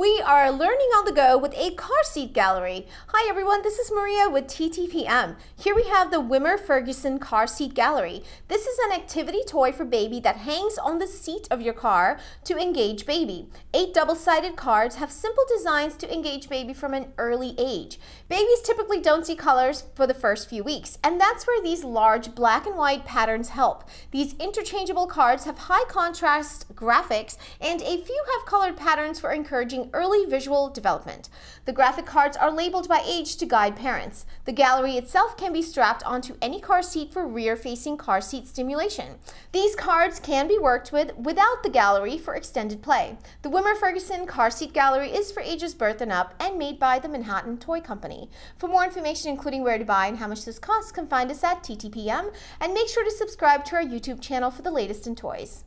We are learning on the go with a car seat gallery. Hi everyone, this is Maria with TTPM. Here we have the Wimmer Ferguson Car Seat Gallery. This is an activity toy for baby that hangs on the seat of your car to engage baby. Eight double-sided cards have simple designs to engage baby from an early age. Babies typically don't see colors for the first few weeks, and that's where these large black and white patterns help. These interchangeable cards have high contrast graphics, and a few have colored patterns for encouraging early visual development. The graphic cards are labeled by age to guide parents. The gallery itself can be strapped onto any car seat for rear-facing car seat stimulation. These cards can be worked with without the gallery for extended play. The Wimmer Ferguson car seat gallery is for ages birth and up and made by the Manhattan Toy Company. For more information, including where to buy and how much this costs, can find us at TTPM and make sure to subscribe to our YouTube channel for the latest in toys.